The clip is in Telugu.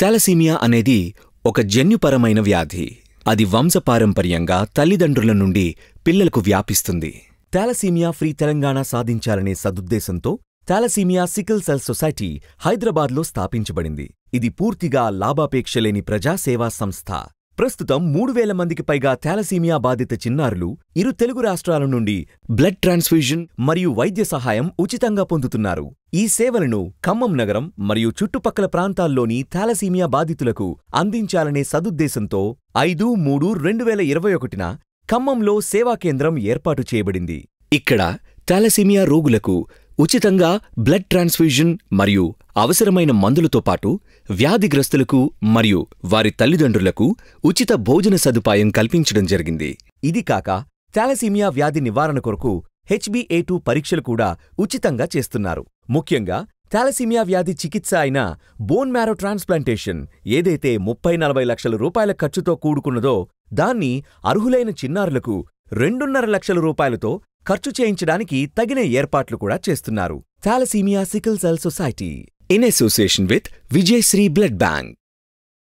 థాలసీమియా అనేది ఒక జన్యుపరమైన వ్యాధి అది వంశపారంపర్యంగా తల్లిదండ్రుల నుండి పిల్లలకు వ్యాపిస్తుంది థాలసీమియా ఫ్రీ తెలంగాణ సాధించాలనే సదుద్దేశంతో థాలసీమియా సికిల్ సెల్ సొసైటీ హైదరాబాద్లో స్థాపించబడింది ఇది పూర్తిగా లాభాపేక్ష లేని ప్రజాసేవా సంస్థ ప్రస్తుతం మూడు వేల మందికి పైగా థాలసీమియా బాధిత చిన్నారులు ఇరు తెలుగు రాష్ట్రాల నుండి బ్లడ్ ట్రాన్స్ఫ్యూజన్ మరియు వైద్య సహాయం ఉచితంగా పొందుతున్నారు ఈ సేవలను ఖమ్మం నగరం మరియు చుట్టుపక్కల ప్రాంతాల్లోని థాలసీమియా బాధితులకు అందించాలనే సదుద్దేశంతో ఐదు మూడు రెండు వేల ఇరవై ఒకటిన ఖమ్మంలో సేవా కేంద్రం ఏర్పాటు చేయబడింది ఇక్కడ థాలసీమియా రోగులకు ఉచితంగా బ్లడ్ ట్రాన్స్ఫ్యూజన్ మరియు అవసరమైన మందులతో పాటు వ్యాధిగ్రస్తులకు మరియు వారి తల్లిదండ్రులకు ఉచిత భోజన సదుపాయం కల్పించడం జరిగింది ఇది కాక థాలసీమియా వ్యాధి నివారణ కొరకు హెచ్బిఏ టూ పరీక్షలు కూడా ఉచితంగా చేస్తున్నారు ముఖ్యంగా థాలసీమియా వ్యాధి చికిత్స అయిన బోన్ మ్యారో ట్రాన్స్ప్లాంటేషన్ ఏదైతే ముప్పై నలభై లక్షల రూపాయల ఖర్చుతో కూడుకున్నదో దాన్ని అర్హులైన చిన్నారులకు రెండున్నర లక్షల రూపాయలతో ఖర్చు చేయించడానికి తగిన ఏర్పాట్లు కూడా చేస్తున్నారు thalassemia sickle cell society in association with Vijayasri blood bank